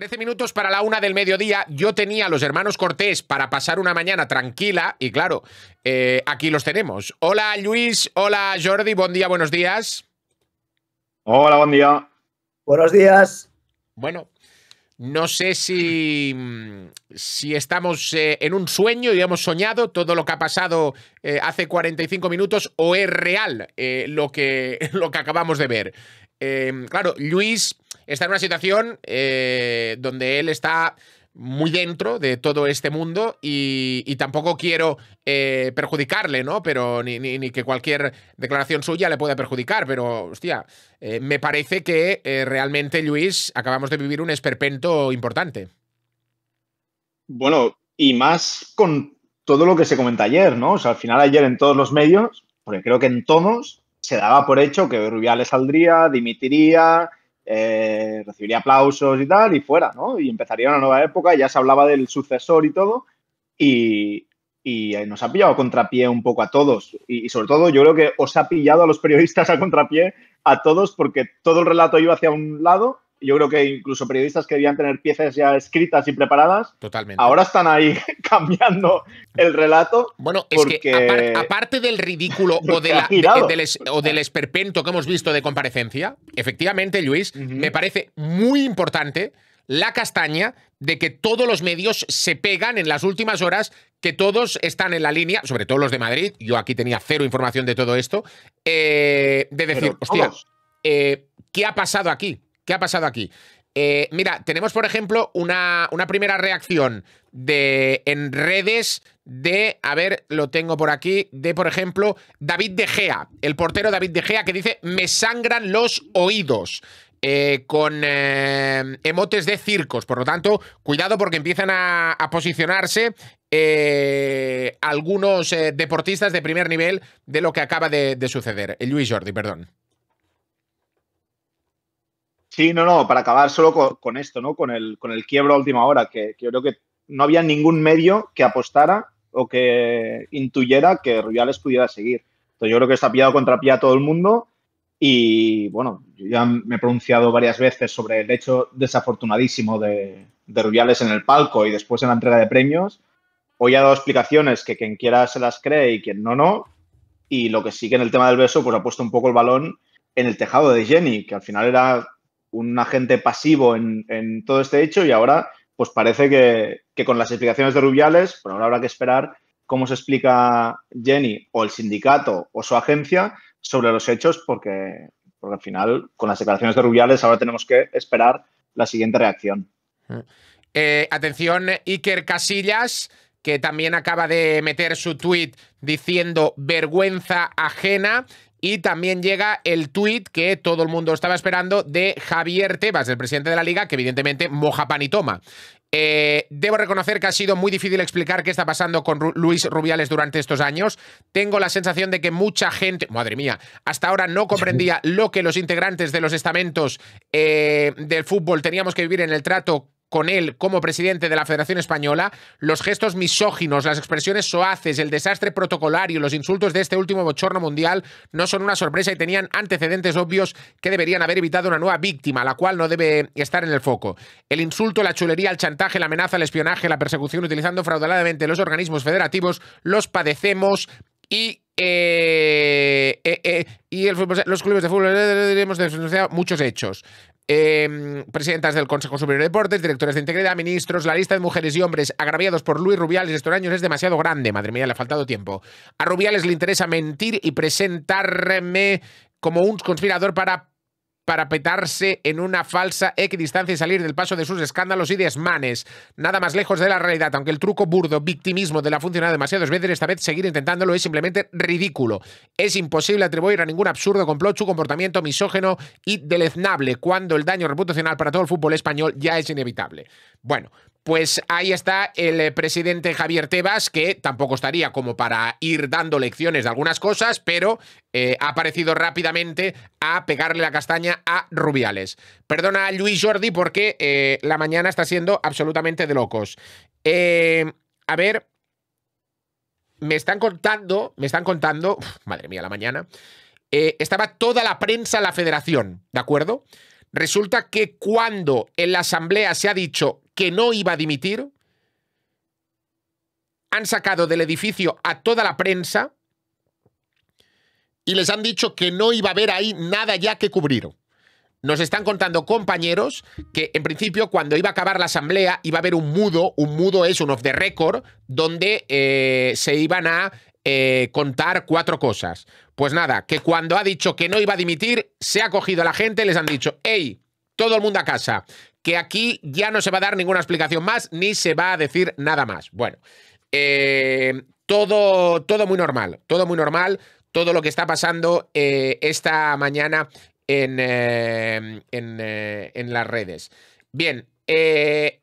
13 minutos para la una del mediodía. Yo tenía a los hermanos Cortés para pasar una mañana tranquila y claro, eh, aquí los tenemos. Hola Luis, hola Jordi, buen día, buenos días. Hola, buen día. Buenos días. Bueno, no sé si, si estamos eh, en un sueño y hemos soñado todo lo que ha pasado eh, hace 45 minutos o es real lo, que, lo que acabamos de ver. claro, Luis está en una situación eh, donde él está muy dentro de todo este mundo y, tampoco quiero eh, perjudicarle, ¿no? Pero ni, que cualquier declaración suya le pueda perjudicar, pero hostia, eh, me parece que realmente, Luis, acabamos de vivir un esperpento importante. Bueno, y más con todo lo que se comenta ayer, ¿no? O sea, al final ayer en todos los medios, porque creo que en todos, se daba por hecho que Rubiales saldría, dimitiría, eh, recibiría aplausos y tal, y fuera, ¿no? Y empezaría una nueva época, ya se hablaba del sucesor y todo, y, nos ha pillado a contrapié un poco a todos. Y, y, sobre todo yo creo que os ha pillado a los periodistas a contrapié a todos porque todo el relato iba hacia un lado yo creo que incluso periodistas que debían tener piezas ya escritas y preparadas, Totalmente. ahora están ahí cambiando el relato. Bueno, es aparte, del ridículo o, del esperpento que hemos visto de comparecencia, efectivamente, Luis, me parece muy importante la castaña de que todos los medios se pegan en las últimas horas, que todos están en la línea, sobre todo los de Madrid, yo aquí tenía cero información de todo esto, eh, de decir, hostia, eh, ¿qué ha pasado aquí? ¿Qué ha pasado aquí? Eh, mira, tenemos, por ejemplo, una, una, primera reacción de en redes de, a ver, lo tengo por aquí, de, por ejemplo, David De Gea, el portero David De Gea, que dice, me sangran los oídos. Eh, con eh, emotes de circos. Por lo tanto, cuidado porque empiezan a, posicionarse algunos deportistas de primer nivel de lo que acaba de, de suceder. Luis Jordi, perdón. Sí, no, no, para acabar solo con, esto, ¿no? Con el, con el quiebro a última hora, que, yo creo que no había ningún medio que apostara o que intuyera que Rubiales pudiera seguir. Entonces yo creo que está pillado contra pillado todo el mundo y bueno, yo ya me he pronunciado varias veces sobre el hecho desafortunadísimo de, de Rubiales en el palco y después en la entrega de premios. Hoy ha dado explicaciones que quien quiera se las cree y quien no, no. Y lo que sí que en el tema del beso, pues ha puesto un poco el balón en el tejado de Jenny, que al final era un agente pasivo en, todo este hecho y ahora pues parece que, con las explicaciones de Rubiales, ahora habrá que esperar cómo se explica Jenny o el sindicato o su agencia sobre los hechos porque, al final con las declaraciones de Rubiales ahora tenemos que esperar la siguiente reacción. Eh, atención, Iker Casillas, que también acaba de meter su tuit diciendo vergüenza ajena y también llega el tuit que todo el mundo estaba esperando de Javier Tebas, el presidente de la liga, que evidentemente moja pan y toma. Eh, debo reconocer que ha sido muy difícil explicar qué está pasando con Luis Rubiales durante estos años. Tengo la sensación de que mucha gente, madre mía, hasta ahora no comprendía lo que los integrantes de los estamentos eh, del fútbol teníamos que vivir en el trato con él como presidente de la Federación Española, los gestos misóginos, las expresiones soaces, el desastre protocolario, los insultos de este último bochorno mundial no son una sorpresa y tenían antecedentes obvios que deberían haber evitado una nueva víctima, la cual no debe estar en el foco. El insulto, la chulería, el chantaje, la amenaza, el espionaje, la persecución utilizando frauduladamente los organismos federativos, los padecemos y eh, eh, eh, y los clubes de fútbol hemos denunciado muchos hechos. Em, presidentas del Consejo Superior de Deportes, directores de integridad, ministros, la lista de mujeres y hombres agraviados por Luis Rubiales estos años es demasiado grande. Madre mía, le ha faltado tiempo. A Rubiales le interesa mentir y presentarme como un conspirador para para petarse en una falsa equidistancia y salir del paso de sus escándalos y desmanes. Nada más lejos de la realidad, aunque el truco burdo victimismo de la funcionada demasiadas veces, esta vez seguir intentándolo es simplemente ridículo. Es imposible atribuir a ningún absurdo complot su comportamiento misógeno y deleznable cuando el daño reputacional para todo el fútbol español ya es inevitable. Bueno, pues ahí está el eh, presidente Javier Tebas, que tampoco estaría como para ir dando lecciones de algunas cosas, pero eh, ha aparecido rápidamente a pegarle la castaña a Rubiales. Perdona a Luis Jordi porque eh, la mañana está siendo absolutamente de locos. a ver, me están contando, me están contando, madre mía, la mañana, estaba toda la prensa en la federación, ¿de acuerdo? Resulta que cuando en la Asamblea se ha dicho que no iba a dimitir, han sacado del edificio a toda la prensa y les han dicho que no iba a haber ahí nada ya que cubrir. Nos están contando compañeros que en principio cuando iba a acabar la asamblea iba a haber un mudo, un mudo es un off the record, donde eh, se iban a eh, contar cuatro cosas. Pues nada, que cuando ha dicho que no iba a dimitir, se ha cogido a la gente, les han dicho, hey, todo el mundo a casa, que aquí ya no se va a dar ninguna explicación más, ni se va a decir nada más. Bueno, eh, todo, todo muy normal, todo muy normal, todo lo que está pasando eh, esta mañana en, en, las redes. Bien,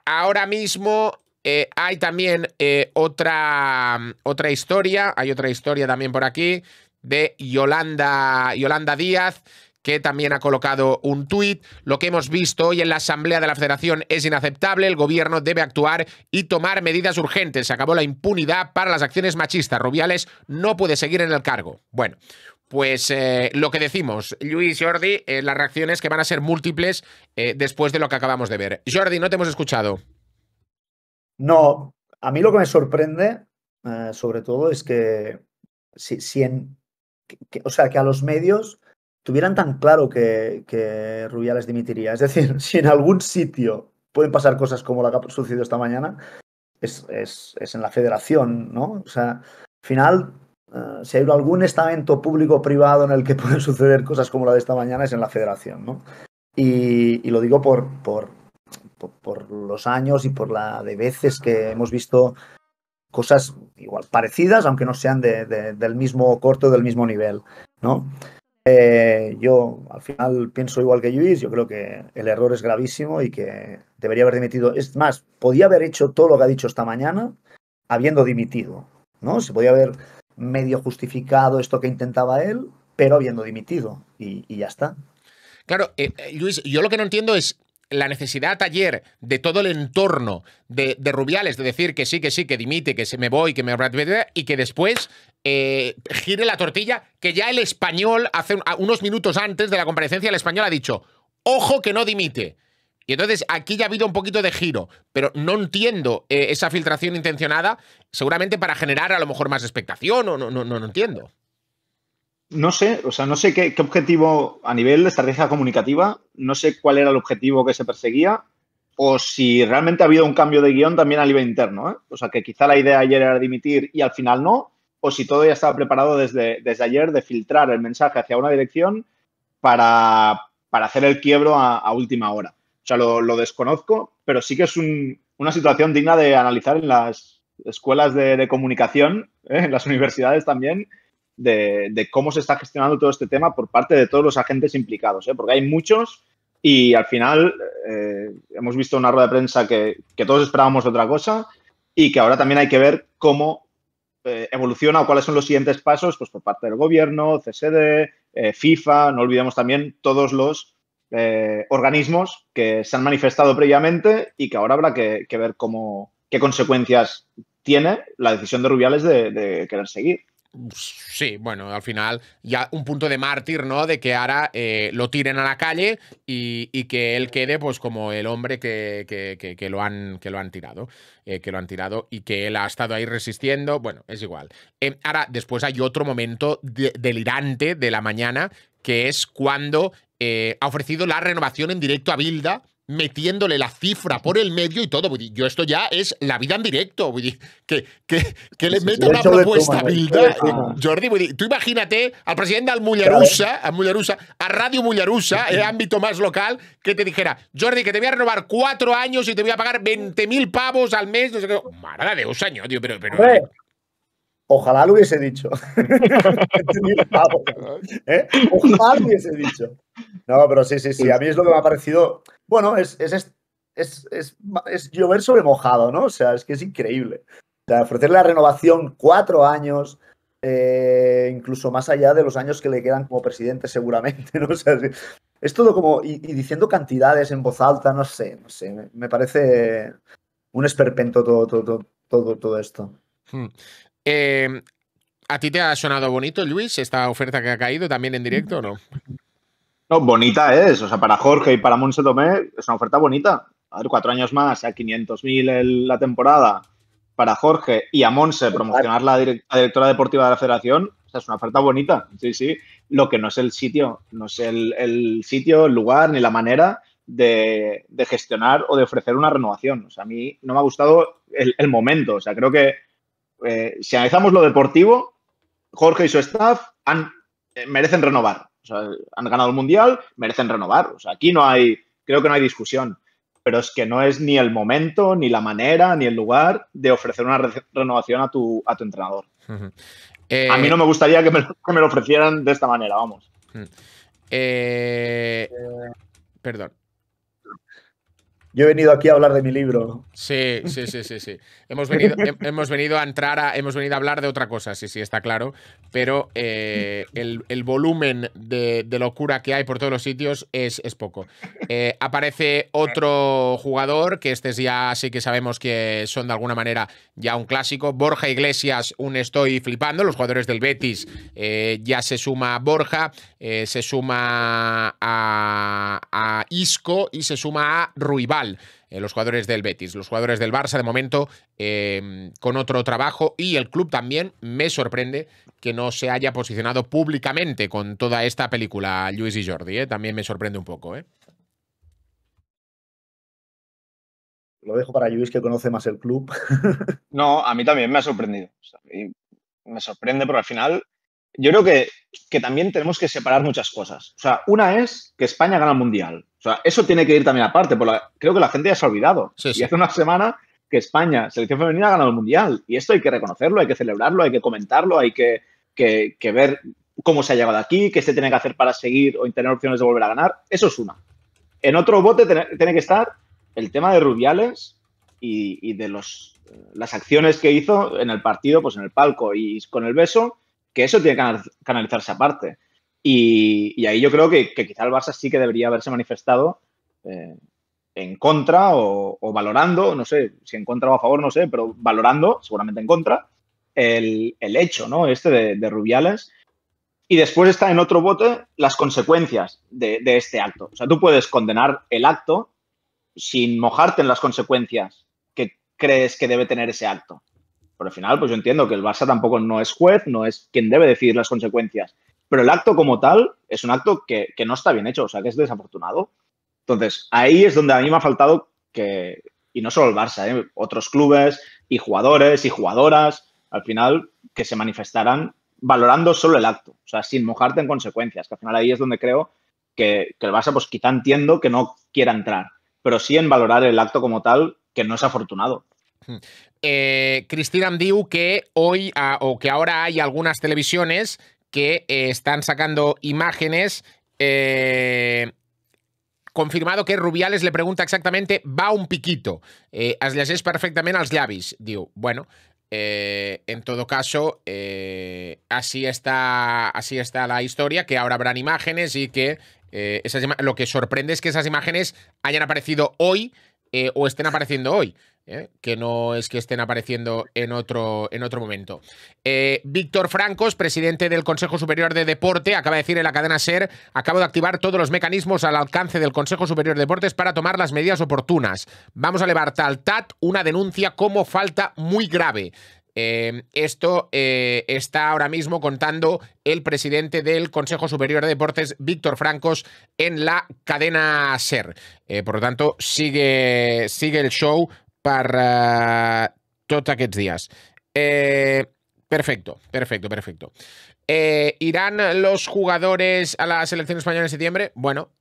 ahora mismo eh, hay también eh, otra, otra historia, hay otra historia también por aquí de Yolanda, Díaz que también ha colocado un tuit. Lo que hemos visto hoy en la Asamblea de la Federación es inaceptable. El gobierno debe actuar y tomar medidas urgentes. Se acabó la impunidad para las acciones machistas. Rubiales no puede seguir en el cargo. Bueno, pues eh, lo que decimos, Luis, Jordi, las reacciones que van a ser múltiples después de lo que acabamos de ver. Jordi, no te hemos escuchado. No, a mí lo que me sorprende, eh, sobre todo, es que si, si en, o sea, que a los medios tuvieran tan claro que, que Rubiales dimitiría. Es decir, si en algún sitio pueden pasar cosas como la que ha sucedido esta mañana, es, es, en la federación, ¿no? O sea, al final, eh, si hay algún estamento público o privado en el que pueden suceder cosas como la de esta mañana, es en la federación, ¿no? Y, y lo digo por, por, por, los años y por la de veces que hemos visto cosas igual parecidas, aunque no sean del mismo corto, del mismo nivel, ¿no? Eh, yo al final pienso igual que Luis, yo creo que el error es gravísimo y que debería haber dimitido. Es más, podía haber hecho todo lo que ha dicho esta mañana habiendo dimitido, ¿no? Se podía haber medio justificado esto que intentaba él, pero habiendo dimitido y, ya está. Claro, eh, eh, Luis, yo lo que no entiendo es la necesidad ayer de todo el entorno de, Rubiales de decir que sí, que sí, que dimite, que se me voy, que me y que después eh, gire la tortilla, que ya el español, hace unos minutos antes de la comparecencia, el español ha dicho, ojo que no dimite. Y entonces aquí ya ha habido un poquito de giro, pero no entiendo eh, esa filtración intencionada, seguramente para generar a lo mejor más expectación, o no, no, no, no entiendo no sé, o sea, no sé qué, objetivo a nivel de estrategia comunicativa, no sé cuál era el objetivo que se perseguía o si realmente ha habido un cambio de guión también a nivel interno. ¿eh? O sea, que quizá la idea ayer era dimitir y al final no, o si todo ya estaba preparado desde, ayer de filtrar el mensaje hacia una dirección para, hacer el quiebro a, última hora. O sea, lo, desconozco, pero sí que es una situación digna de analizar en las escuelas de, comunicación, ¿eh? en las universidades también de, cómo se está gestionando todo este tema por parte de todos los agentes implicados, ¿eh? porque hay muchos y al final eh, hemos visto una rueda de prensa que, que, todos esperábamos otra cosa y que ahora también hay que ver cómo eh, evoluciona o cuáles son los siguientes pasos pues, por parte del gobierno, CSD, FIFA, no olvidemos también todos los organismos que se han manifestado previamente y que ahora habrá que, ver qué consecuencias tiene la decisión de Rubiales de querer seguir. Sí, bueno, al final ya un punto de mártir, ¿no? De que ahora eh, lo tiren a la calle y, que él quede pues como el hombre que, lo, han, que lo han tirado, eh, que lo han tirado y que él ha estado ahí resistiendo, bueno, es igual. Em, ahora, después hay otro momento delirante de la mañana, que es cuando eh, ha ofrecido la renovación en directo a Bilda metiéndole la cifra por el medio y todo. Yo esto ya es la vida en directo. Que, que, le meta una propuesta Bilda. Eh, Jordi, tú imagínate al presidente al Mullarusa, a, a Radio Mullarusa, el eh, ámbito más local, que te dijera, Jordi, que te voy a renovar cuatro años y te voy a pagar 20.000 pavos al mes. No sé qué. de dos años, tío, pero... pero Ojalá lo hubiese dicho. ¿Eh? Ojalá lo hubiese dicho. No, pero sí, sí, sí. A mí es lo que me ha parecido bueno, es, es, es, es, llover sobre mojado, ¿no? O sea, es que es increíble. O sea, ofrecerle la renovación cuatro años, eh, incluso más allá de los años que le quedan como presidente, seguramente, ¿no? O sea, es, todo como. Y, diciendo cantidades en voz alta, no sé, no sé. Me, parece un esperpento todo, todo, todo, todo esto. Hmm. Eh, ¿A ti te ha sonado bonito, Luis, esta oferta que ha caído también en directo o no? No, bonita es. O sea, para Jorge y para Monse Tomé es una oferta bonita. A ver, cuatro años más, a 500.000 la temporada para Jorge y a Monse promocionar la, directora deportiva de la federación. O sea, es una oferta bonita. Sí, sí. Lo que no es el sitio, no es el, sitio, el lugar ni la manera de, gestionar o de ofrecer una renovación. O sea, a mí no me ha gustado el, momento. O sea, creo que eh, si analizamos lo deportivo, Jorge y su staff han, eh, merecen renovar han ganado el Mundial, merecen renovar. aquí no hay, creo que no hay discusión. Pero es que no es ni el momento, ni la manera, ni el lugar de ofrecer una renovación a tu, a tu entrenador. A mí eh, no me gustaría que me, lo, ofrecieran de esta manera, vamos. Eh, perdón. Yo he venido aquí a hablar de mi libro. Sí, sí, sí, sí, sí. Hemos venido, hemos venido a entrar hemos venido a hablar de otra cosa, sí, sí, está claro. Pero eh, el, volumen de, locura que hay por todos los sitios es, poco. Eh, aparece otro jugador, que este ya sí que sabemos que son de alguna manera ya un clásico. Borja Iglesias, un estoy flipando. Los jugadores del Betis eh, ya se suma Borja, se suma a, a Isco y se suma a Ruibal. Eh, los jugadores del Betis, los jugadores del Barça de momento eh, con otro trabajo y el club también me sorprende que no se haya posicionado públicamente con toda esta película Luis y Jordi. Eh. También me sorprende un poco. Lo dejo para Luis que conoce más el club. no, a mí también me ha sorprendido. me sorprende, pero al final yo creo que, que, también tenemos que separar muchas cosas. O sea, una es que España gana el Mundial. O sea, eso tiene que ir también aparte, porque creo que la gente ya se ha olvidado. Y hace una semana que España, selección femenina, ha ganado el Mundial. Y esto hay que reconocerlo, hay que celebrarlo, hay que comentarlo, hay que, que, que ver cómo se ha llegado aquí, qué se tiene que hacer para seguir o tener opciones de volver a ganar. Eso es una. En otro bote tiene que estar el tema de Rubiales y, y de los, eh, las acciones que hizo en el partido, pues en el palco y con el beso que eso tiene que canalizarse aparte. Y, ahí yo creo que, que, quizá el Barça sí que debería haberse manifestado eh, en contra o, valorando, no sé, si en contra o a favor, no sé, pero valorando, seguramente en contra, el, el hecho, ¿no? Este de, Rubiales. Y después está en otro bote las consecuencias de, de este acto. O sea, tú puedes condenar el acto sin mojarte en las consecuencias que crees que debe tener ese acto. Pero al final, pues yo entiendo que el Barça tampoco no es juez, no es quien debe decidir las consecuencias. Pero el acto como tal es un acto que, no está bien hecho, o sea, que es desafortunado. Entonces, ahí es donde a mí me ha faltado que, y no solo el Barça, ¿eh? otros clubes y jugadores y jugadoras, al final, que se manifestaran valorando solo el acto, o sea, sin mojarte en consecuencias, que al final ahí es donde creo que, que el Barça, pues quizá entiendo que no quiera entrar, pero sí en valorar el acto como tal, que no es afortunado. Eh, Cristina diu que hoy o que ahora hay algunas televisiones que eh, están sacando imágenes. Eh, confirmado que Rubiales le pregunta exactamente va un piquito. Eh, es perfectamente las als llavis. Diu, bueno, en todo caso, así, está, así está la historia, que ahora habrán imágenes y que lo que sorprende es que esas imágenes hayan aparecido hoy eh, o estén apareciendo hoy. ¿eh? que no es que estén apareciendo en otro, en otro momento. Eh, Víctor Francos, presidente del Consejo Superior de Deporte, acaba de decir en la cadena SER, acabo de activar todos los mecanismos al alcance del Consejo Superior de Deportes para tomar las medidas oportunas. Vamos a levantar tal TAT una denuncia como falta muy grave. Eh, esto eh, está ahora mismo contando el presidente del Consejo Superior de Deportes, Víctor Francos, en la cadena SER. Eh, por lo tanto, sigue, sigue el show para todos aquests días. perfecto, perfecto, perfecto. ¿Irán los jugadores a la selección española en septiembre? Bueno,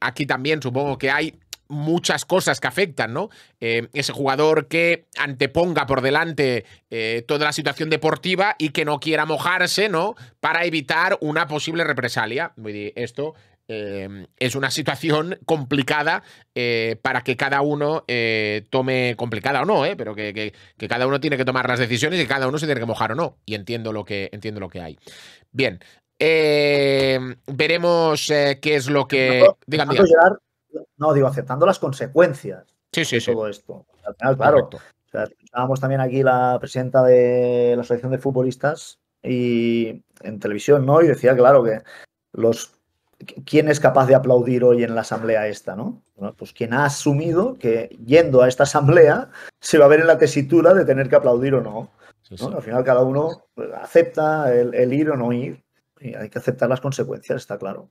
aquí también supongo que hay muchas cosas que afectan, ¿no? Eh, ese jugador que anteponga por delante eh, toda la situación deportiva y que no quiera mojarse, ¿no? Para evitar una posible represalia. Esto eh, es una situación complicada para que cada uno tome, complicada o no, eh, pero que, cada uno tiene que tomar las decisiones y cada uno se tiene que mojar o no. Y entiendo lo que, entiendo lo que hay. Bien, veremos qué es lo que... Digan, no, digo, aceptando las consecuencias sí, de todo esto. Al final, claro. estábamos también aquí la presidenta de la Asociación de Futbolistas y en televisión, ¿no? Y decía, claro, que los quién es capaz de aplaudir hoy en la asamblea esta, ¿no? pues quien ha asumido que yendo a esta asamblea se va a ver en la tesitura de tener que aplaudir o no. Al final cada uno acepta el, el, ir o no ir. Y hay que aceptar las consecuencias, está claro.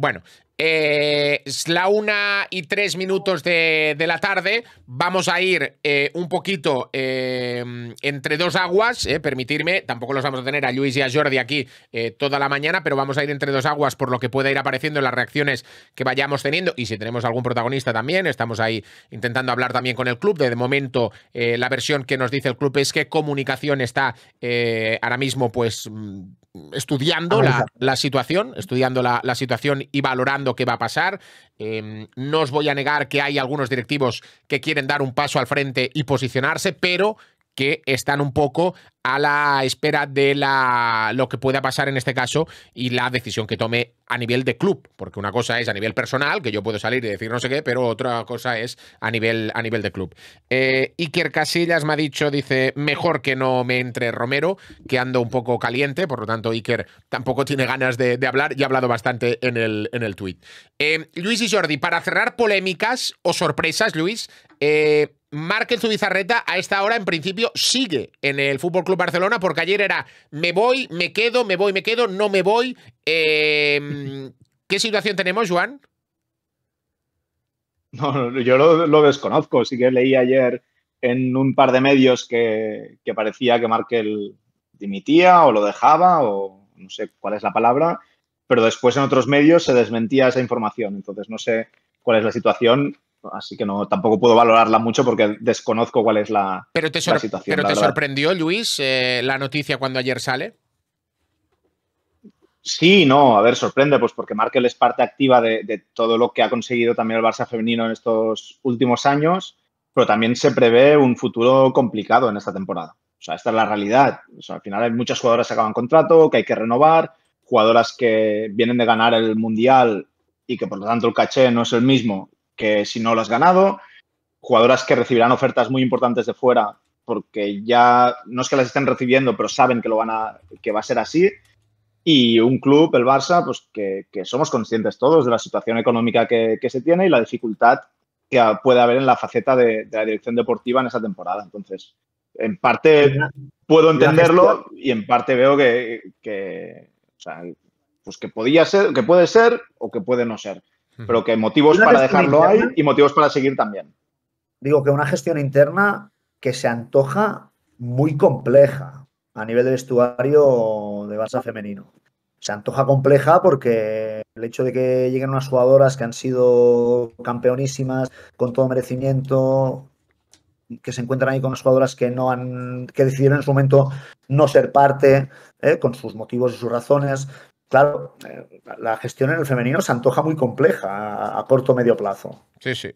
Bueno, eh, es la una y tres minutos de, la tarde. Vamos a ir eh, un poquito eh, entre dos aguas, permitirme. Tampoco los vamos a tener a Luis y a Jordi aquí toda la mañana, pero vamos a ir entre dos aguas por lo que pueda ir apareciendo en las reacciones que vayamos teniendo. Y si tenemos algún protagonista también, estamos ahí intentando hablar también con el club. De, momento, la versión que nos dice el club es que comunicación está ahora mismo, pues mm, estudiando la, situación, estudiando la, la situación y valorando qué va a pasar. Em, no os voy a negar que hay algunos directivos que quieren dar un paso al frente y posicionarse, pero que están un poco a la espera de lo que pueda pasar en este caso y la decisión que tome a nivel de club, porque una cosa es a nivel personal, que yo puedo salir y decir no sé qué, pero otra cosa es a nivel, a nivel de club. Eh, Iker Casillas me ha dicho, dice, mejor que no me entre Romero, que ando un poco caliente, por lo tanto Iker tampoco tiene ganas de, hablar y ha hablado bastante en el, en el tuit. Eh, Luis y Jordi, para cerrar polémicas o sorpresas, Luis, eh, Márquez Zubizarreta a esta hora en principio sigue en el Fútbol Club Barcelona porque ayer era me voy, me quedo, me voy, me quedo, no me voy. Em, ¿Qué situación tenemos, Juan? No, yo lo, desconozco. Sí que leí ayer en un par de medios que, que parecía que Markel dimitía o lo dejaba o no sé cuál es la palabra, pero después en otros medios se desmentía esa información. Entonces no sé cuál es la situación Así que no, tampoco puedo valorarla mucho porque desconozco cuál es la, situación. ¿Pero te sorprendió, Luis, eh, la noticia cuando ayer sale? Sí, no, a ver, sorprende, pues porque Markel es parte activa de, de, todo lo que ha conseguido también el Barça femenino en estos últimos años, pero también se prevé un futuro complicado en esta temporada. O sea, esta es la realidad. O sea, al final hay muchas jugadoras que acaban contrato, que hay que renovar, jugadoras que vienen de ganar el Mundial y que por lo tanto el caché no es el mismo que si no lo has ganado, jugadoras que recibirán ofertas muy importantes de fuera porque ya no es que las estén recibiendo, pero saben que lo van a que va a ser así. Y un club, el Barça, pues que, somos conscientes todos de la situación económica que, se tiene y la dificultad que puede haber en la faceta de, la dirección deportiva en esa temporada. Entonces, en parte puedo entenderlo y en parte veo que, o sea, pues que podía ser, que puede ser o que puede no ser. Pero que motivos para dejarlo ahí hay y motivos para seguir también. Digo que una gestión interna que se antoja muy compleja a nivel de vestuario de Barça femenino. Se antoja compleja porque el hecho de que lleguen unas jugadoras que han sido campeonísimas, con todo merecimiento, que se encuentran ahí con las jugadoras que no han, que decidieron en su momento no ser parte, ¿eh? con sus motivos y sus razones, claro, eh, la gestión en el femenino se antoja muy compleja a, corto o medio plazo. Sí, sí.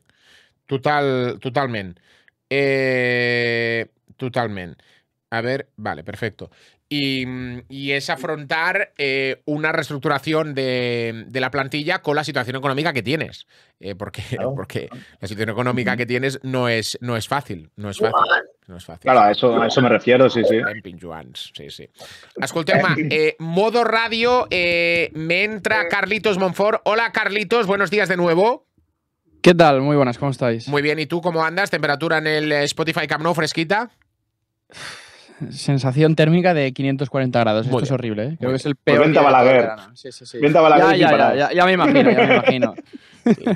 Total, totalmente. Eh, totalmente. A ver, vale, perfecto. Y, es afrontar eh, una reestructuración de, la plantilla con la situación económica que tienes. Eh, porque, porque la situación económica que tienes no es, no es fácil. No es fácil. No es fácil. Claro, a eso, me refiero, sí, sí. En pinjoans, sí, sí. escolteu eh, modo radio, eh, me entra Carlitos Monfort. Hola, Carlitos, buenos días de nuevo. ¿Qué tal? Muy buenas, ¿cómo estáis? Muy bien, ¿y tú cómo andas? ¿Temperatura en el Spotify Camp Nou fresquita? Sensación térmica de 540 grados. Esto es horrible, ¿eh? Creo que es el peor. Pues Balaguer. Sí, sí, sí. Balaguer. ya, ya, me imagino, ya me imagino.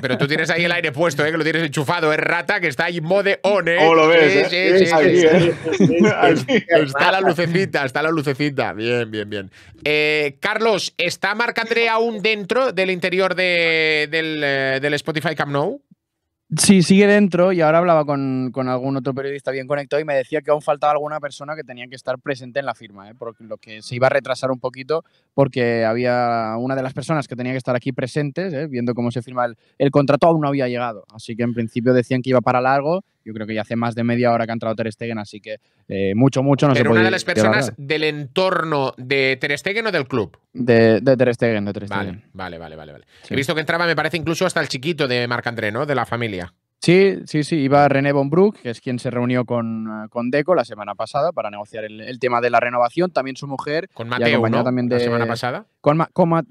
Pero tú tienes ahí el aire puesto, ¿eh? que lo tienes enchufado, es rata, que está ahí mode on, ¿eh? lo ves, Está la lucecita, está la lucecita. Bien, bien, bien. Eh, Carlos, ¿está Marc André aún dentro del interior de, del, eh, del Spotify Camp Nou? Sí, sigue dentro y ahora hablaba con, algún otro periodista bien conectado y me decía que aún faltaba alguna persona que tenía que estar presente en la firma, ¿eh? por lo que se iba a retrasar un poquito porque había una de las personas que tenía que estar aquí presentes, ¿eh? viendo cómo se firma el, el, contrato, aún no había llegado. Así que en principio decían que iba para largo yo creo que ya hace más de media hora que ha entrado Ter Stegen, así que eh, mucho, mucho no se puede una de las personas del entorno de Ter Stegen o del club. De, de Ter Stegen, de Ter Stegen. Vale, vale, vale. vale. He visto que entraba, me parece, incluso hasta el chiquito de Marc-André, ¿no? De la familia. Sí, sí, sí. Iba René Bonbrook, que es quien se reunió con, eh, con Deco la semana pasada para negociar el, tema de la renovación. También su mujer. Con Mateo, ¿no? También la semana pasada. Con,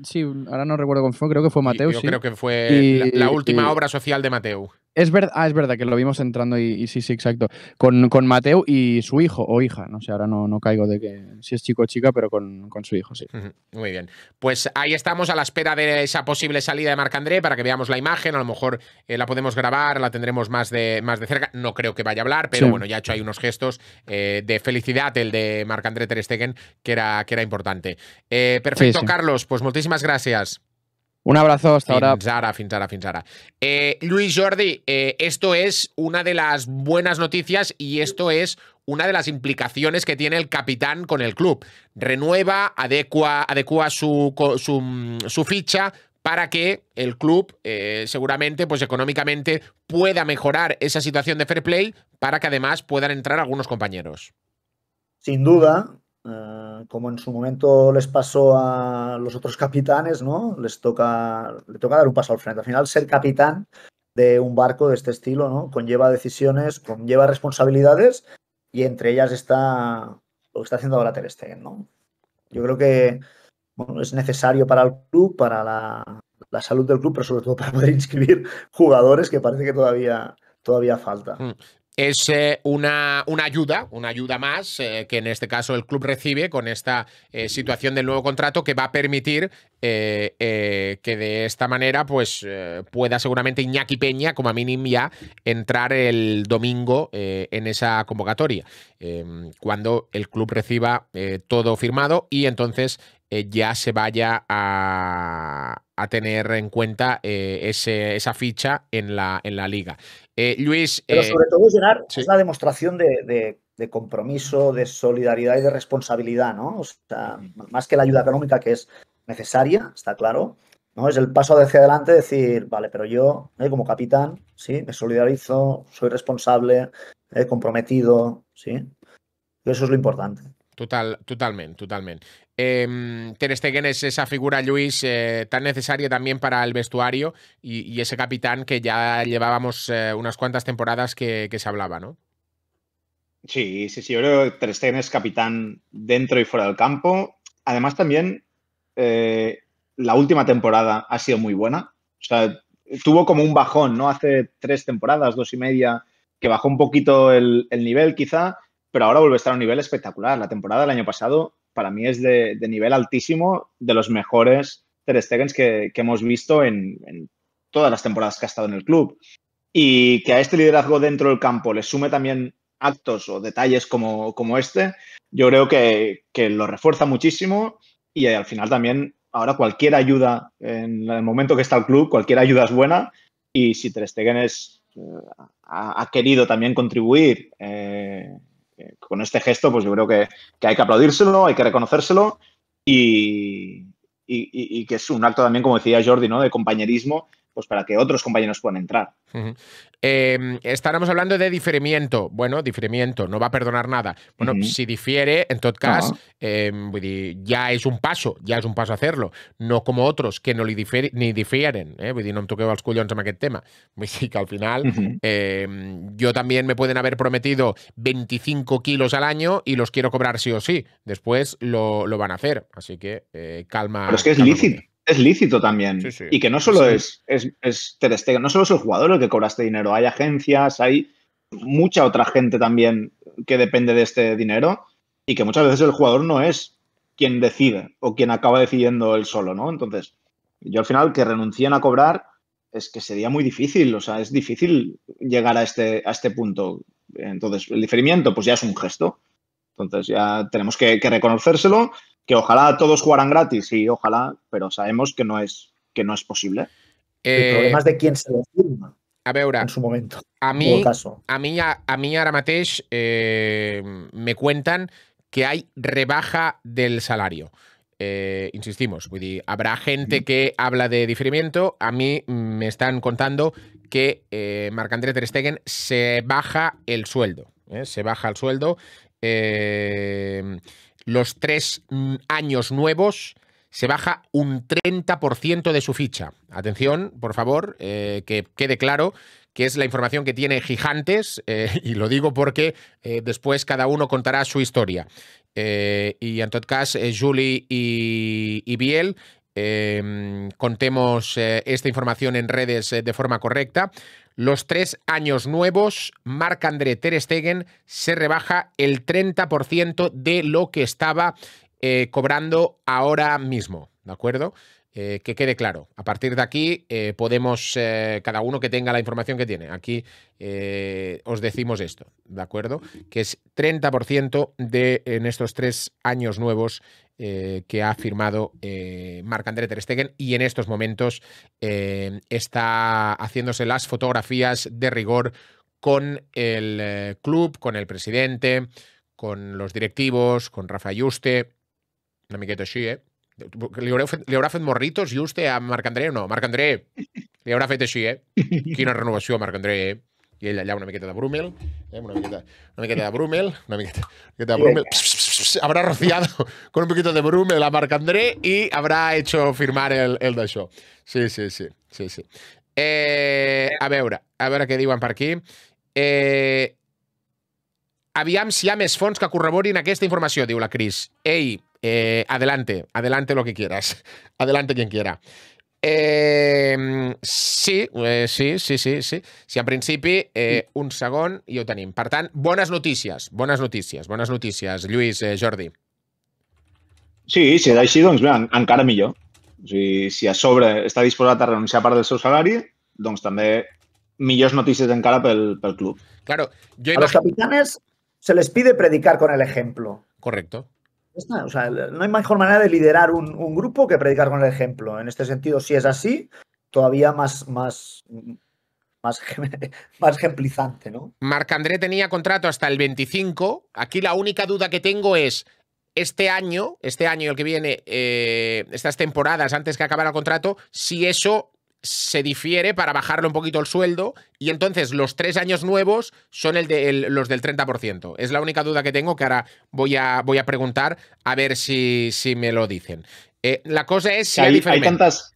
sí, ahora no recuerdo con fue, creo que fue Mateo. Yo creo que fue la, última obra social de Mateo. Es verdad, ah, es verdad que lo vimos entrando y, sí, sí, exacto. Con, con, Mateo y su hijo o hija, no sé, ahora no, no, caigo de que si es chico o chica, pero con, su hijo, sí. Muy bien. Pues ahí estamos a la espera de esa posible salida de Marc-André para que veamos la imagen. A lo mejor eh, la podemos grabar, la tendremos más de, más de cerca. No creo que vaya a hablar, pero bueno, ya ha hecho ahí unos gestos eh, de felicidad, el de Marc-André Ter Stegen, que era, que era importante. Eh, perfecto, Carlos, pues muchísimas gracias. Un abrazo, hasta ahora. Ara, fins eh, Luis Jordi, eh, esto es una de las buenas noticias y esto es una de las implicaciones que tiene el capitán con el club. Renueva, adecua, adecua su, mm, ficha para que el club eh, seguramente, pues económicamente, pueda mejorar esa situación de fair play para que además puedan entrar algunos compañeros. Sin duda, eh, como en su momento les pasó a los otros capitanes, ¿no? Les toca, le toca dar un paso al frente. Al final, ser capitán de un barco de este estilo, Conlleva decisiones, conlleva responsabilidades y entre ellas está lo que está haciendo ahora Ter Stegen, ¿no? Yo creo que es necesario para el club, para la, salud del club, pero sobre todo para poder inscribir jugadores que parece que todavía, todavía falta. Hmm es eh, una, una, ayuda, una ayuda más eh, que en este caso el club recibe con esta eh, situación del nuevo contrato que va a permitir que de esta manera pues pueda seguramente Iñaki Peña como a mí ya entrar el domingo en esa convocatoria em, cuando el club reciba todo firmado y entonces eh, ya se vaya a, tener en cuenta eh, esa ficha en la, en la liga. Eh, Luis. Pero sobre todo, llenar es la demostración de, compromiso, de solidaridad y de responsabilidad, ¿no? más que la ayuda económica que es necesaria, está claro. ¿no? Es el paso hacia adelante, decir, vale, pero yo, como capitán, sí, me solidarizo, soy responsable, comprometido, sí. eso es lo importante. Total, totalmente. totalmente. Eh, em, Ter Stegen es esa figura, Luis, eh, tan necesaria también para el vestuario y, ese capitán que ya llevábamos eh, unas cuantas temporadas que, se hablaba, ¿no? Sí, sí, sí. Yo creo que Ter Stegen es capitán dentro y fuera del campo. Además, también eh, la última temporada ha sido muy buena. O sea, tuvo como un bajón, ¿no? Hace tres temporadas, dos y media, que bajó un poquito el nivel, quizá pero ahora vuelve a estar a un nivel espectacular. La temporada del año pasado para mí es de, nivel altísimo, de los mejores Ter que, hemos visto en, todas las temporadas que ha estado en el club. Y que a este liderazgo dentro del campo le sume también actos o detalles como, este, yo creo que, lo refuerza muchísimo y al final también ahora cualquier ayuda, en el momento que está el club, cualquier ayuda es buena y si Ter Stegen eh, ha, querido también contribuir eh, con este gesto, pues yo creo que, hay que aplaudírselo, hay que reconocérselo y, que es un acto también, como decía Jordi, ¿no? de compañerismo pues para que otros compañeros puedan entrar. Em, estaremos hablando de diferimiento. Bueno, diferimiento, no va a perdonar nada. Bueno, si difiere, en todo caso, em, ya es un paso, ya es un paso hacerlo. No como otros que no le difieren, ni difieren. Eh? no me em toqueo els collons amb tema. que al final yo también me pueden haber prometido 25 kilos al año y los quiero cobrar sí o sí. Después lo, lo van a hacer. Así que eh, calma. Pero es que es lícito es lícito también. Y que no solo es, es, es no solo es el jugador el que cobra este dinero, hay agencias, hay mucha otra gente también que depende de este dinero y que muchas veces el jugador no es quien decide o quien acaba decidiendo él solo, ¿no? Entonces, yo al final que renuncien a cobrar es que sería muy difícil, o sea, es difícil llegar a este, a este punto. Entonces, el diferimiento pues ya es un gesto. Entonces, ya tenemos que reconocérselo que ojalá todos jugaran gratis, sí, ojalá, pero sabemos que no es, que no es posible. Eh, el de quién se lo firma. A veure, en su momento, a mí a mí a, a eh, me cuentan que hay rebaja del salario. Eh, insistimos, habrá gente que habla de diferimiento. A mí me están contando que eh, marc Ter Stegen se baja el sueldo. Eh, se baja el sueldo. Eh, los tres mm, años nuevos, se baja un 30% de su ficha. Atención, por favor, eh, que quede claro que es la información que tiene Gigantes, eh, y lo digo porque eh, después cada uno contará su historia. y en todo caso, Julie y, y Biel Em, contemos eh, esta información en redes eh, de forma correcta. Los tres años nuevos, Marc André Ter Stegen se rebaja el 30% de lo que estaba eh, cobrando ahora mismo, ¿de acuerdo? Eh, que quede claro. A partir de aquí eh, podemos, eh, cada uno que tenga la información que tiene, aquí os decimos esto, ¿de acuerdo? Que es 30% de, en estos tres años nuevos que ha firmado Marc-André Ter Stegen y en estos momentos está haciéndose las fotografías de rigor con el club, con el presidente, con los directivos, con Rafa Yuste, sí, ¿eh? Li, fet, li haurà fet morritos just a Marc André o no? Marc André, li haurà fet així, eh? Quina renovació, Marc André, eh? I ell allà una miqueta de Brummel, eh? una, miqueta, una miqueta de Brummel, una miqueta, una miqueta de Brummel. Pss, pss, pss, habrá rociado con un poquito de Brummel a Marc André y habrá hecho firmar el, el d'això. Sí, sí, sí. sí, sí. Eh, a veure, a veure què diuen per aquí. Eh, Aviam si hi ha més fons que corroborin aquesta informació, diu la Cris. Ei, eh, adelante, adelante lo que quieras. Adelante quien quiera. Eh, sí, eh, sí, sí, sí, sí. Si en principi, eh, mm. un segon i ho tenim. Per tant, bones notícies, bones notícies, bones notícies, Lluís, eh, Jordi. Sí, si és així, doncs bé, encara millor. O sigui, si a sobre està disposat a renunciar a part del seu salari, doncs també millors notícies encara pel, pel club. Claro, jo imagino... Els capitanes se les pide predicar con el ejemplo. Correcto. no hay mejor manera de liderar un, grupo que predicar con el ejemplo. En este sentido, si es así, todavía más, más, más, más ejemplizante, ¿no? Marc-André tenía contrato hasta el 25. Aquí la única duda que tengo es, este año, este año y el que viene, eh, estas temporadas antes que acabara el contrato, si eso se difiere para bajarle un poquito el sueldo y entonces los tres años nuevos son el de, los del 30%. Es la única duda que tengo que ahora voy a, voy a preguntar a ver si, si me lo dicen. Eh, la cosa es si hay, hay, tantas...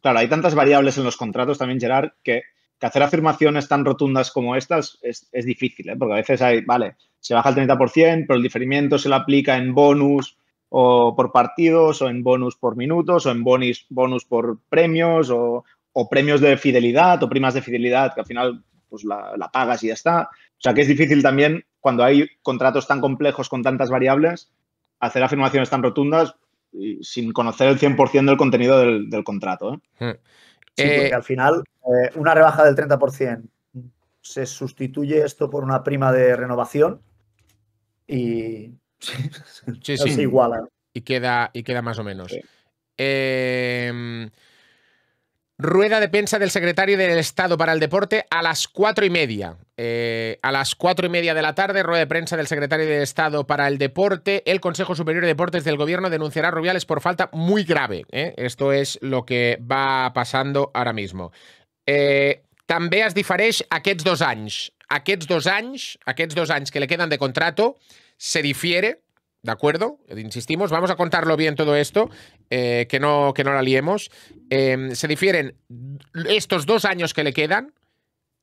Claro, hay tantas variables en los contratos también, Gerard, que, hacer afirmaciones tan rotundas como estas es, difícil, ¿eh? porque a veces hay, vale, se baja el 30%, pero el diferimiento se le aplica en bonus, o por partidos, o en bonus por minutos, o en bonus, bonus por premios, o, premios de fidelidad, o primas de fidelidad, que al final pues la, pagas y ya está. O sea que es difícil también, cuando hay contratos tan complejos con tantas variables, hacer afirmaciones tan rotundas sin conocer el 100% del contenido del, contrato. ¿eh? Hmm. Sí, eh, porque al final, eh, una rebaja del 30%, se sustituye esto por una prima de renovación y Y queda, y queda más o menos. Em, rueda de prensa del secretario del Estado para el Deporte a las cuatro y media. Eh, a las cuatro y media de la tarde, rueda de prensa del secretario del Estado para el Deporte. El Consejo Superior de Deportes del Gobierno denunciará a Rubiales por falta muy grave. ¿eh? Esto es lo que va pasando ahora mismo. Eh, també es difereix aquests dos anys. Aquests dos anys, aquests que le quedan de contrato, se difiere, ¿de acuerdo? Insistimos, vamos a contarlo bien todo esto, eh, que, no, que no la liemos. Em, se difieren estos dos años que le quedan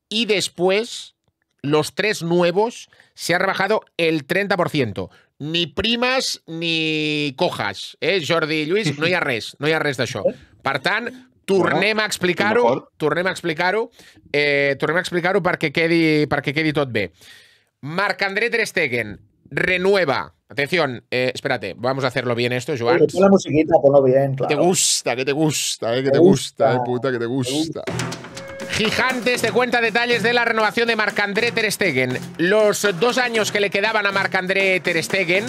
y después los tres nuevos se ha rebajado el 30%. Ni primas ni cojas, eh, Jordi Luis? no hay arres, no hay arres res show. Partan. tant, tornem a explicar-ho, tornem a explicar-ho, eh, tornem a explicar-ho perquè, Marc André Ter renueva. Atención, eh, espérate, vamos a hacerlo bien esto, Joan. te gusta, que te gusta, eh, que te, gusta, eh, puta, que te gusta. Gigantes te cuenta detalles de la renovación de Marc-André Ter Stegen. Los dos años que le quedaban a Marc-André Ter Stegen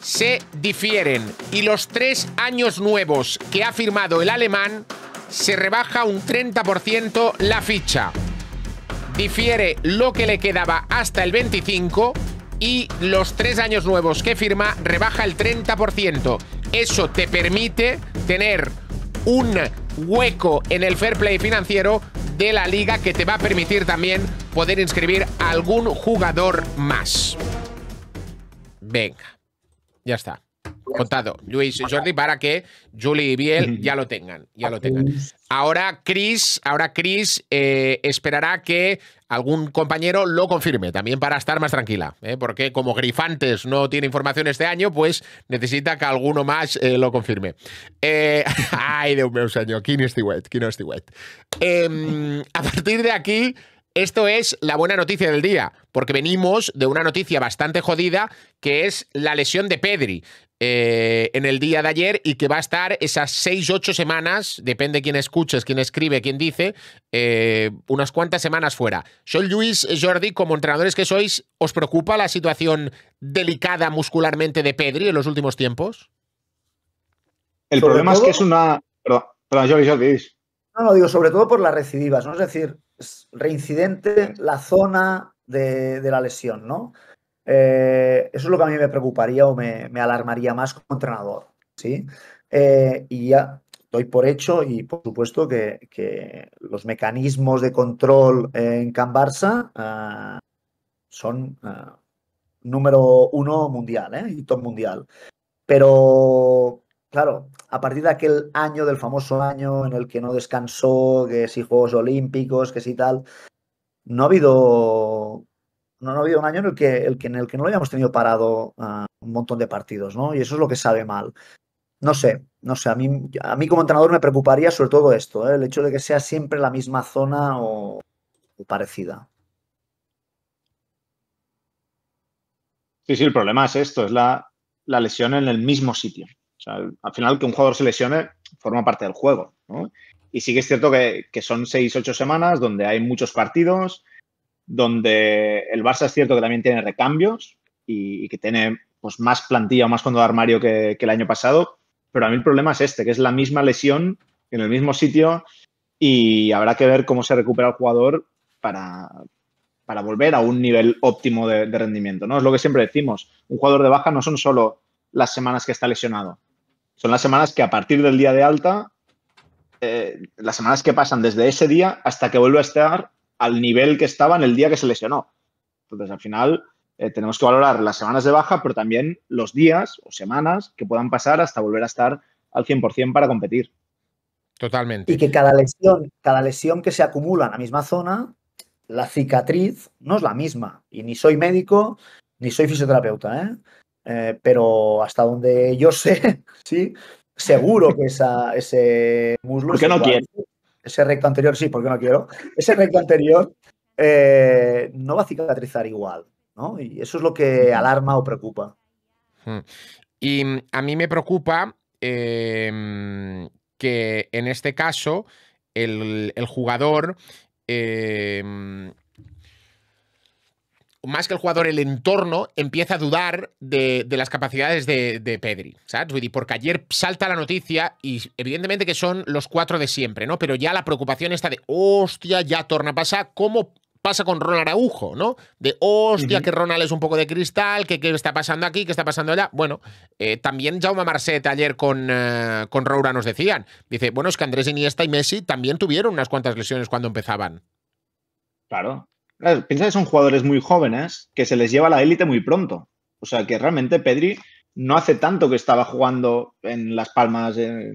se difieren y los tres años nuevos que ha firmado el alemán se rebaja un 30% la ficha. Difiere lo que le quedaba hasta el 25 y los tres años nuevos que firma rebaja el 30%. Eso te permite tener un hueco en el fair play financiero de la liga que te va a permitir también poder inscribir algún jugador más. Venga, ya está. Contado, Luis y Jordi, para que Julie y Biel ya lo tengan, ya lo tengan. Ahora Chris, ahora Chris eh, esperará que algún compañero lo confirme, también para estar más tranquila, ¿eh? porque como Grifantes no tiene información este año, pues necesita que alguno más eh, lo confirme. Eh, ay, de un señor, ¿quién es White? ¿Quién a partir de aquí... Esto es la buena noticia del día, porque venimos de una noticia bastante jodida, que es la lesión de Pedri eh, en el día de ayer y que va a estar esas 6 ocho semanas, depende quién escuches, quién escribe, quién dice, eh, unas cuantas semanas fuera. Soy Luis Jordi, como entrenadores que sois, ¿os preocupa la situación delicada muscularmente de Pedri en los últimos tiempos? El problema es que es una... Perdón, perdón Jordi, Jordi. No, no, digo, sobre todo por las recidivas, ¿no? Es decir, reincidente la zona de, la lesión, ¿no? Eh, eso es lo que a mí me preocuparía o me, alarmaría más como entrenador, ¿sí? Eh, y ya doy por hecho y por supuesto que, los mecanismos de control en Can Barça eh, son número uno mundial ¿eh? y top mundial. Pero Claro, a partir de aquel año, del famoso año en el que no descansó, que si Juegos Olímpicos, que si tal, no ha habido, no, ha habido un año en el, que, el que, en el que no lo hayamos tenido parado ah, un montón de partidos, ¿no? Y eso es lo que sabe mal. No sé, no sé, a mí, a mí como entrenador me preocuparía sobre todo esto, ¿eh? el hecho de que sea siempre la misma zona o, parecida. Sí, sí, el problema es esto, es la lesión en el mismo sitio. O al final que un jugador se lesione forma parte del juego, ¿no? Y sí que es cierto que, son seis, 8 semanas donde hay muchos partidos, donde el Barça es cierto que también tiene recambios y, que tiene pues, más plantilla o más fondo de armario que, el año pasado, pero a mí el problema es este, que es la misma lesión en el mismo sitio y habrá que ver cómo se recupera el jugador para, volver a un nivel óptimo de, rendimiento. ¿no? Es lo que siempre decimos, un jugador de baja no son solo las semanas que está lesionado, son las semanas que a partir del día de alta, eh, las semanas que pasan desde ese día hasta que vuelva a estar al nivel que estaba en el día que se lesionó. Entonces, al final, eh, tenemos que valorar las semanas de baja, pero también los días o semanas que puedan pasar hasta volver a estar al 100% para competir. Totalmente. Y que cada lesión, cada lesión que se acumula en la misma zona, la cicatriz no es la misma. Y ni soy médico, ni soy fisioterapeuta, ¿eh? Eh, pero hasta donde yo sé, sí, seguro que esa, ese muslo. no quiere? Ese recto anterior, sí, porque no quiero. Ese recto anterior eh, no va a cicatrizar igual, Y eso es lo que alarma o preocupa. Hmm. Y mm, a mí me preocupa em, que en este caso el, jugador em, más que el jugador, el entorno empieza a dudar de, las capacidades de, Pedri, ¿sabes? porque ayer salta la noticia y evidentemente que son los cuatro de siempre, ¿no? Pero ya la preocupación está de, hostia, ya torna a pasar, ¿cómo pasa con Ronald Araujo, ¿no? De hostia, que Ronald es un poco de cristal, que qué está pasando aquí, qué está pasando allá. Bueno, eh, también Jaume Marcet ayer con, eh, con Roura nos decían, dice, bueno, es que Andrés Iniesta y Messi también tuvieron unas cuantas lesiones cuando empezaban. Claro, piensa que son jugadores muy jóvenes que se les lleva la élite muy pronto. O sea que realmente Pedri no hace tanto que estaba jugando en Las Palmas eh,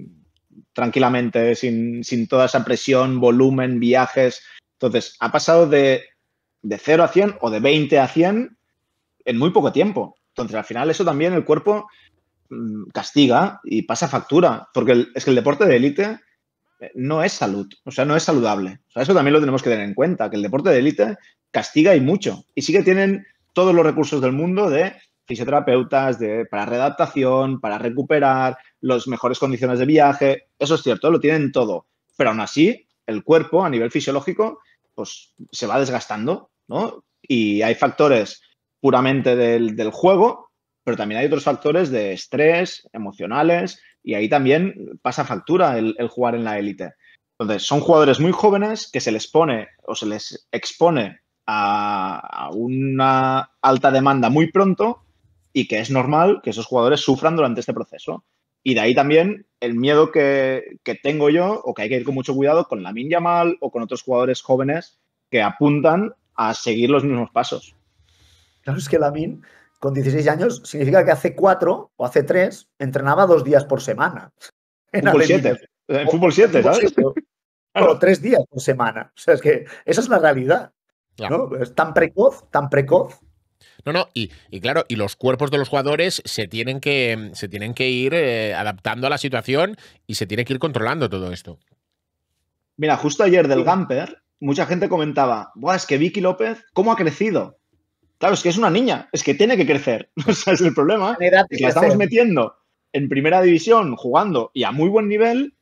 tranquilamente, sin, toda esa presión, volumen, viajes. Entonces, ha pasado de, de 0 a 100 o de 20 a 100 en muy poco tiempo. Entonces, al final eso también el cuerpo mm, castiga y pasa factura, porque es que el deporte de élite no es salud, o sea, no es saludable. eso también lo tenemos que tener en cuenta, que el deporte de élite castiga y mucho. Y sí que tienen todos los recursos del mundo de fisioterapeutas, para readaptación, para recuperar, las mejores condiciones de viaje, eso es cierto, lo tienen todo. Pero aún así, el cuerpo a nivel fisiológico, pues se va desgastando, ¿no? Y hay factores puramente del juego, pero también hay otros factores de estrés, emocionales, y ahí también pasa factura el, jugar en la élite. Entonces, son jugadores muy jóvenes que se les pone o se les expone a, una alta demanda muy pronto y que es normal que esos jugadores sufran durante este proceso. Y de ahí también el miedo que, tengo yo, o que hay que ir con mucho cuidado con la Min Yamal o con otros jugadores jóvenes que apuntan a seguir los mismos pasos. Claro, es que Lamin con 16 años significa que hace 4 o hace 3 entrenaba dos días por semana. En fútbol 7. En eh, fútbol ¿sabes? O, tres días por semana. O sea, es que esa es la realidad. ¿no? Es tan precoz, tan precoz. No, no, y, claro, y los cuerpos de los jugadores se tienen que, se tienen que ir eh, adaptando a la situación y se tiene que ir controlando todo esto. Mira, justo ayer del Gamper, mucha gente comentaba, Buah, es que Vicky López, ¿cómo ha crecido? Claro, es que es una niña, es que tiene que crecer. O es el problema. La, la estamos metiendo en primera división jugando y a muy buen nivel,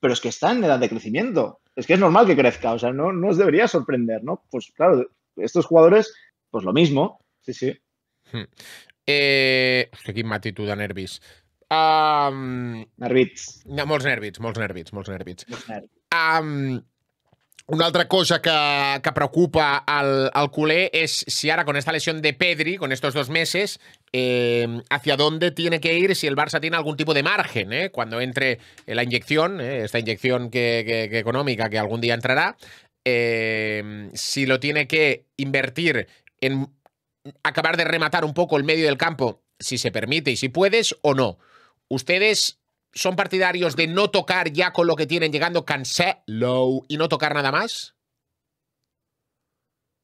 pero es que está en edad de crecimiento. Es que es normal que crezca, o sea, no nos debería sorprender, ¿no? Pues claro, estos jugadores, pues lo mismo. Sí, sí. Hmm. Eh, qué matitud de nervis. Um... Nervits. No, molts nervits, una otra cosa que, preocupa al, culé es si ahora con esta lesión de Pedri, con estos dos meses, eh, hacia dónde tiene que ir si el Barça tiene algún tipo de margen eh, cuando entre la inyección, eh, esta inyección que, económica que algún día entrará, si lo tiene que invertir en acabar de rematar un poco el medio del campo, si se permite y si puedes o no. Ustedes son partidarios de no tocar ya con lo que tienen llegando Cancelo y no tocar nada más?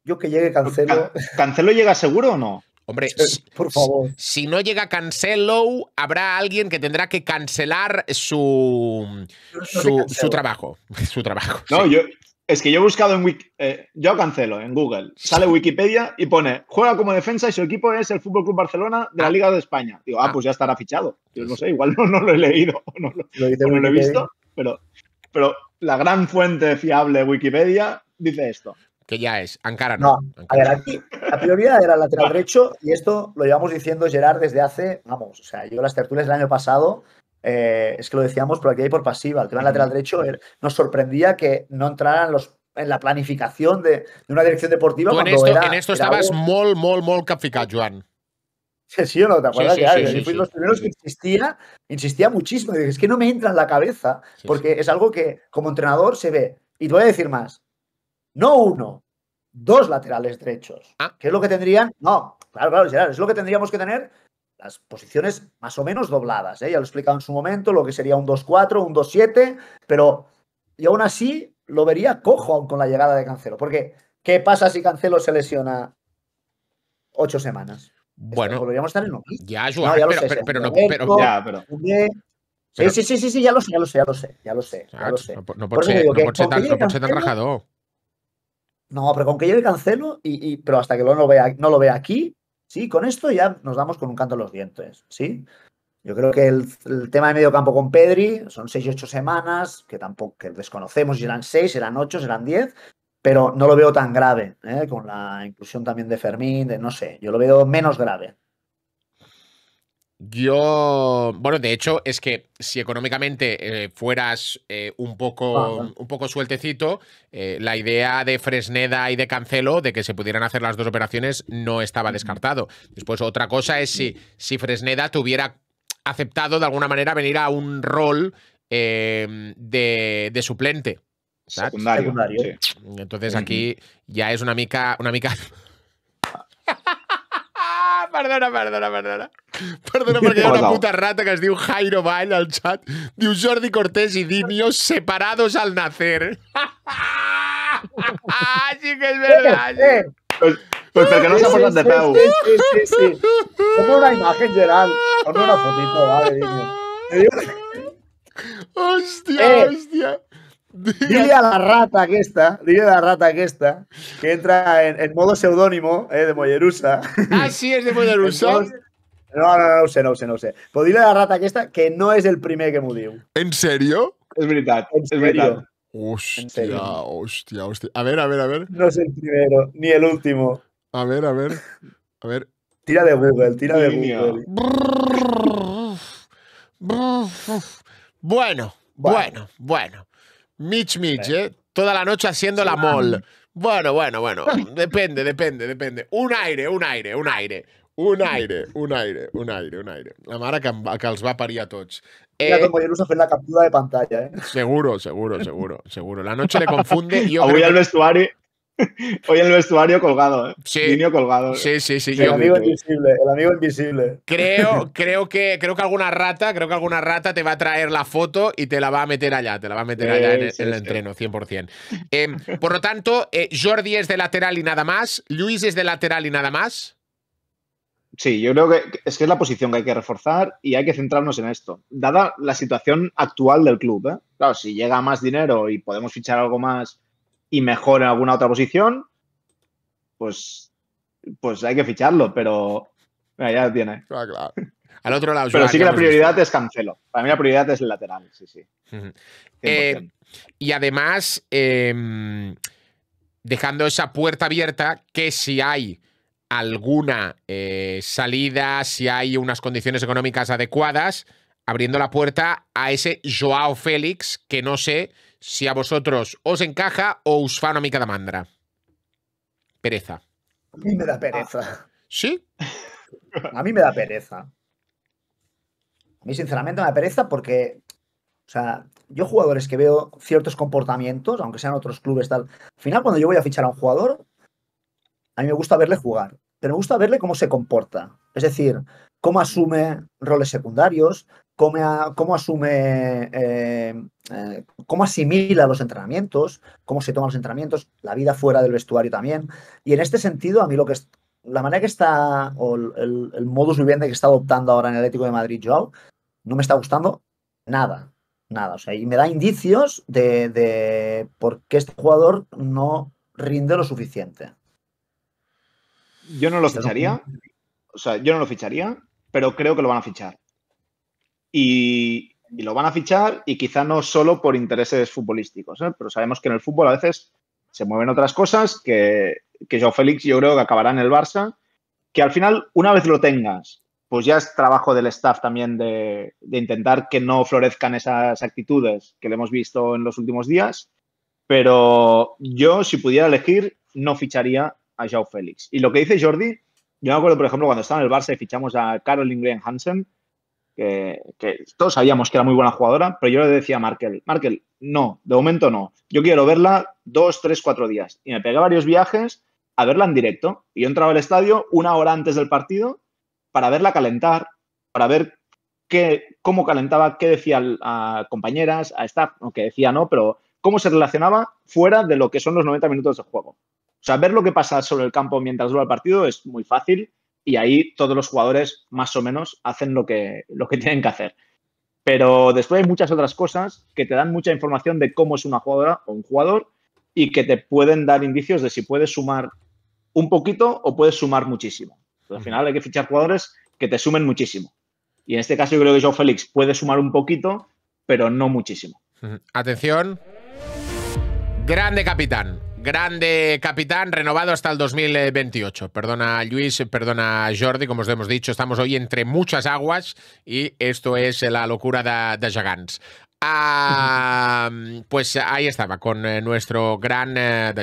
Yo que llegue Cancelo. ¿Cancelo llega seguro o no? Hombre, eh, por favor. Si, no llega Cancelo, habrá alguien que tendrá que cancelar su, su, trabajo. Su trabajo. No, yo, es que yo he buscado en eh, yo cancelo en Google, sale Wikipedia y pone juega como defensa y su equipo es el Fútbol Club Barcelona de la Liga de España. Digo, ah, ah. pues ya estará fichado. Yo no sé, igual no, lo he leído no lo, he visto, pero, la gran fuente fiable Wikipedia dice esto. Que ya es, Ankara no. no A ver, aquí la prioridad era el lateral derecho y esto lo llevamos diciendo Gerard desde hace, vamos, o sea, yo las tertulias del año pasado eh, es que lo decíamos por aquí y por pasiva, el tema del lateral derecho eh, nos sorprendía que no entraran los en la planificación de, una dirección deportiva. en, esto, en esto estabas muy, muy, muy Sí, o no, ¿te acuerdas? fui los primeros que insistía, insistía muchísimo. es que no me entra en la cabeza, porque es algo que como entrenador se ve. Y te voy a decir más. No uno, dos laterales derechos. Ah. ¿Qué es lo que tendrían. No, claro, claro, es lo que tendríamos que tener las posiciones más o menos dobladas. ¿eh? Ya lo he explicado en su momento, lo que sería un 2-4, un 2-7, pero y aún así lo vería cojo con la llegada de Cancelo. Porque, ¿qué pasa si Cancelo se lesiona ocho semanas? Bueno, volveríamos a estar en lo Ya, Joan, no, ya pero, pero, ya, Sí, sí, sí, sí, ya lo sé, ya lo sé, ya lo sé, ya lo sé. No, por ser tan rajado. No, pero con que llegue Cancelo, pero hasta que lo no lo vea aquí, Sí, con esto ya nos damos con un canto los dientes, ¿sí? Yo creo que el, tema de medio campo con Pedri son 6-8 semanas, que tampoco desconocemos si eran 6, eran 8, eran 10, pero no lo veo tan grave, ¿eh? con la inclusión también de Fermín, de no sé, yo lo veo menos grave. Yo, bueno, de hecho, es que si económicamente eh, fueras eh, un, poco, un poco sueltecito, eh, la idea de Fresneda y de Cancelo, de que se pudieran hacer las dos operaciones, no estaba descartado. Después, otra cosa es si, si Fresneda tuviera aceptado de alguna manera venir a un rol em, de, de suplente. Secundario. Entonces aquí ya es una mica, una mica perdona, perdona, perdona. Perdona porque hay una puta rata que es diu Jairo Bile al de Diu Jordi Cortés y Dimio separados al nacer. sí que es verdad. Pues, pues no s'ha posat de peu. Sí, sí, sí. Ponme una imagen, Gerard. Ponme una fotito, vale, Hostia, Hostia, eh, hostia. Dile a la rata que está, dile a la rata que está, que entra en, modo seudónimo eh, de Mollerusa. Ah, sí, es de Mollerusa. no, no, no, no sé, no sé, no sé. Pues dile a la rata que está, que no es el primer que murió. En serio? Es verdad, es verdad. Hostia, hostia, hostia. A ver, a ver, a ver. No es el primero, ni el último. A ver, a ver, a ver. Tira de Google, tira de Google. bueno, bueno. bueno. Mitch Mitch, ¿eh? Toda la noche haciendo la mol. Bueno, bueno, bueno. Depende, depende, depende. Un aire, un aire, un aire. Un aire, un aire, un aire, un aire. La mara que, em que els va parir a tots. a eh, la captura de pantalla, eh? Seguro, seguro, seguro, seguro. La noche le confunde. y jo al vestuario... Hoy el vestuario colgado, ¿eh? Niño colgado. Sí, sí, sí. El amigo invisible, el amigo invisible. Creo, creo, que, creo que alguna rata, creo que alguna rata te va a traer la foto y te la va a meter allá, te la va a meter allá en, el entreno, 100%. Em, por lo tanto, eh, Jordi es de lateral y nada más. Luis es de lateral y nada más. Sí, yo creo que es que es la posición que hay que reforzar y hay que centrarnos en esto. Dada la situación actual del club, ¿eh? claro, si llega más dinero y podemos fichar algo más y mejor en alguna otra posición, pues, pues hay que ficharlo, pero ya lo tiene. claro. Al otro lado. Pero sí que la prioridad es Cancelo. Para mí la prioridad es el lateral, sí, sí. Eh, y además, em, dejando esa puerta abierta, que si hay alguna eh, salida, si hay unas condiciones económicas adecuadas, abriendo la puerta a ese Joao Félix, que no sé si a vosotros os encaja o os fa mi mica de mandra. Pereza. A mí me da pereza. ¿Sí? A mí me da pereza. A mí, sinceramente, me da pereza porque, o sea, yo jugadores que veo ciertos comportamientos, aunque sean otros clubes, tal. Al final, cuando yo voy a fichar a un jugador, a mí me gusta verle jugar, pero me gusta verle cómo se comporta. Es decir, cómo asume roles secundarios, cómo, asume, eh, eh, cómo asimila los entrenamientos, cómo se toman los entrenamientos, la vida fuera del vestuario también. Y en este sentido, a mí lo que es, la manera que está, o el, modus vivendi que está adoptando ahora en el Atlético de Madrid Joao, no me está gustando nada nada. O sea, y me da indicios de, de, por qué este jugador no rinde lo suficiente. Yo no lo ficharía. O sea, yo no lo ficharía, pero creo que lo van a fichar y, lo van a fichar y quizá no solo por intereses futbolísticos, ¿eh? pero sabemos que en el fútbol a veces se mueven otras cosas, que, que Félix yo creo que acabará en el Barça, que al final una vez lo tengas, pues ya es trabajo del staff también de, intentar que no florezcan esas actitudes que le hemos visto en los últimos días, pero yo si pudiera elegir no ficharía a Joe Félix. Y lo que dice Jordi, yo me acuerdo por ejemplo cuando estaba en el Barça y fichamos a Caroline Graham Hansen, que, todos sabíamos que era muy buena jugadora, pero yo le decía a Markel, Markel, no, de momento no. Yo quiero verla dos, tres, cuatro días. Y me pegué varios viajes a verla en directo. Y yo entraba al estadio una hora antes del partido para verla calentar, para ver qué, cómo calentaba, qué decía a compañeras, a staff, aunque decía no, pero cómo se relacionaba fuera de lo que son los 90 minutos de juego. O sea, ver lo que pasa sobre el campo mientras dura el partido es muy fácil y ahí todos los jugadores más o menos hacen lo que, lo que tienen que hacer. Pero después hay muchas otras cosas que te dan mucha información de cómo es una jugadora o un jugador y que te pueden dar indicios de si puedes sumar un poquito o puedes sumar muchísimo. al final hay que fichar jugadores que te sumen muchísimo. Y en este caso yo creo que Joe Félix puede sumar un poquito, pero no muchísimo. Atención. Grande capitán. Grande capitán, renovado hasta el 2028. Perdona Luis, perdona Jordi, como os hemos dicho, estamos hoy entre muchas aguas y esto es la locura de, de ah, pues ahí estaba, con eh, nuestro gran eh,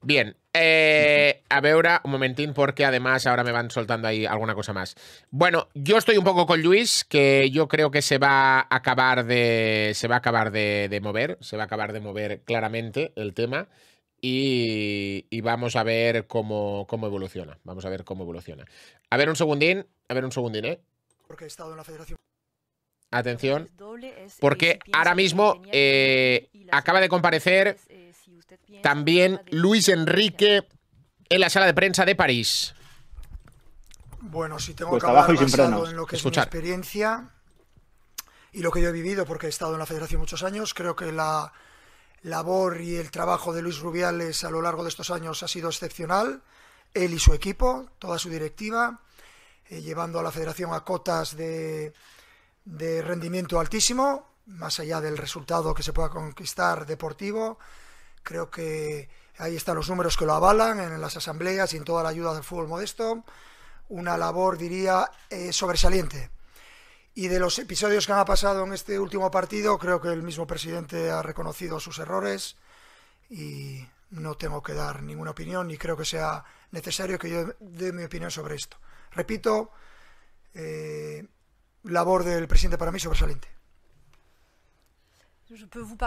Bien, eh, a ver ahora un momentín porque además ahora me van soltando ahí alguna cosa más. Bueno, yo estoy un poco con Luis, que yo creo que se va a acabar de, se va a acabar de mover, se va a acabar de mover claramente el tema. Y, vamos a ver cómo, evoluciona. Vamos a ver cómo evoluciona. A ver un segundín, a ver un segundín, ¿eh? Porque estado en la federación. Atención, eh, porque ahora mismo eh, acaba de comparecer eh, también Luis Enrique en la sala de prensa de París. Bueno, si tengo trabajo pues hablar en lo que Escuchar. es mi experiencia y lo que yo he vivido, porque he estado en la federación muchos años, creo que la labor y el trabajo de Luis Rubiales a lo largo de estos años ha sido excepcional. Él y su equipo, toda su directiva, eh, llevando a la federación a cotas de, de rendimiento altísimo, más allá del resultado que se pueda conquistar deportivo. Creo que ahí están los números que lo avalan en las asambleas y en toda la ayuda del fútbol modesto. Una labor, diría, eh, sobresaliente. Y de los episodios que han pasado en este último partido, creo que el mismo presidente ha reconocido sus errores y no tengo que dar ninguna opinión ni creo que sea necesario que yo dé mi opinión sobre esto. Repito, eh, labor del presidente para mí sobresaliente.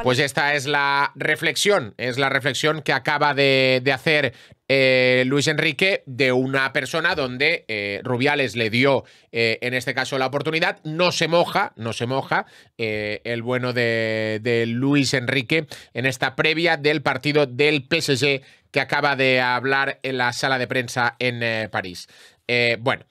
Pues esta es la reflexión, es la reflexión que acaba de, hacer eh, Luis Enrique de una persona donde eh, Rubiales le dio, eh, en este caso, la oportunidad. No se moja, no se moja el bueno de, de, Luis Enrique en esta previa del partido del PSG que acaba de hablar en la sala de prensa en París. bueno.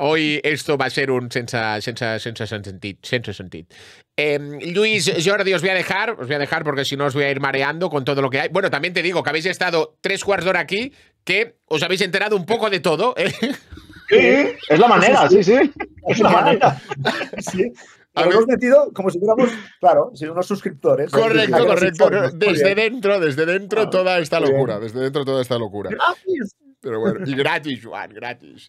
Hoy esto va a ser un sense, sense, sentit, em, Luis, Jordi, os voy a dejar, os voy a dejar porque si no os voy a ir mareando con todo lo que hay. Bueno, también te digo que habéis estado tres cuartos de hora aquí, que os habéis enterado un poco de todo. ¿eh? Sí, es la manera, sí, sí. Es la manera. Sí. metido como si fuéramos, claro, si unos suscriptores. ¿eh? Correcto, correcto. Desde dentro, desde dentro ah, toda esta locura. Desde dentro toda esta locura. Gratis. Pero bueno, y gratis, Juan, gratis.